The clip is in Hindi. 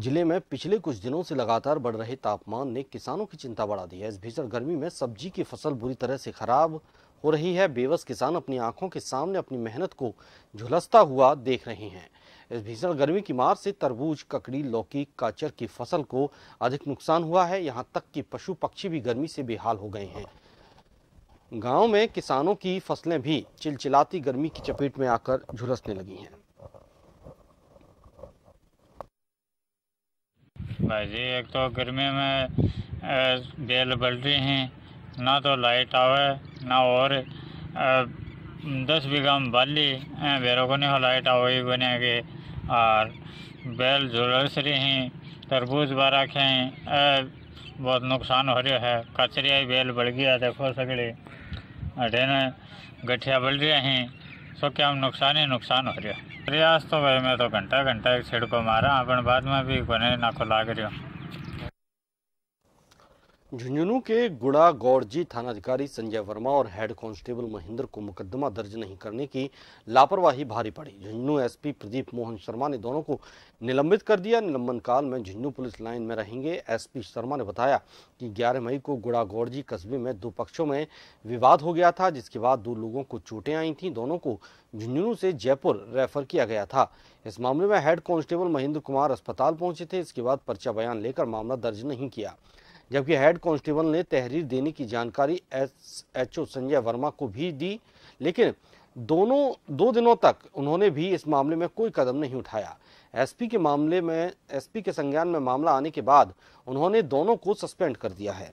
जिले में पिछले कुछ दिनों से लगातार बढ़ रहे तापमान ने किसानों की चिंता बढ़ा दी है इस भीषण गर्मी में सब्जी की फसल बुरी तरह से खराब हो रही है बेबस किसान अपनी आंखों के सामने अपनी मेहनत को झुलसता हुआ देख रहे हैं इस भीषण गर्मी की मार से तरबूज ककड़ी लौकी काचर की फसल को अधिक नुकसान हुआ है यहाँ तक कि पशु पक्षी भी गर्मी से बेहाल हो गए हैं गाँव में किसानों की फसलें भी चिलचिलाती गर्मी की चपेट में आकर झुलसने लगी हैं भाई जी एक तो गर्मी में बेल बल रही हैं ना तो लाइट आवे ना और दस बीघा में बाली बेरों को नहीं लाइट आवे ही बनेगी और बैल झुलस रही हैं तरबूज बारा खें बहुत नुकसान हो रहा है कचरिया बेल बढ़ गया देखो सगड़े अठे गठिया बल रहे हैं सो क्या नुकसान ही नुकसान हो रहा है प्रयास तो भाई मैं तो घंटा घंटा एक छिड़को मारा अपन बाद में भी कोने ना को लाग रही हूँ झुंझुनू के गुड़ा गौड़जी थानाधिकारी संजय वर्मा और हेड कांस्टेबल महेंद्र को मुकदमा दर्ज नहीं करने की लापरवाही भारी पड़ी झुंझुनू एसपी प्रदीप मोहन शर्मा ने दोनों को निलंबित कर दिया निलंबन काल में झुंझुनू पुलिस लाइन में रहेंगे एसपी शर्मा ने बताया कि 11 मई को गुड़ा गौड़जी कस्बे में दो पक्षों में विवाद हो गया था जिसके बाद दो लोगों को चोटें आई थी दोनों को झुंझुनू से जयपुर रेफर किया गया था इस मामले में हेड कांस्टेबल महेंद्र कुमार अस्पताल पहुंचे थे इसके बाद पर्चा बयान लेकर मामला दर्ज नहीं किया जबकि हेड कांस्टेबल ने तहरीर देने की जानकारी S H O Sanjay Verma को भी दी लेकिन दोनों दो दिनों तक उन्होंने भी इस मामले में कोई कदम नहीं उठाया एसपी के मामले में एसपी के संज्ञान में मामला आने के बाद उन्होंने दोनों को सस्पेंड कर दिया है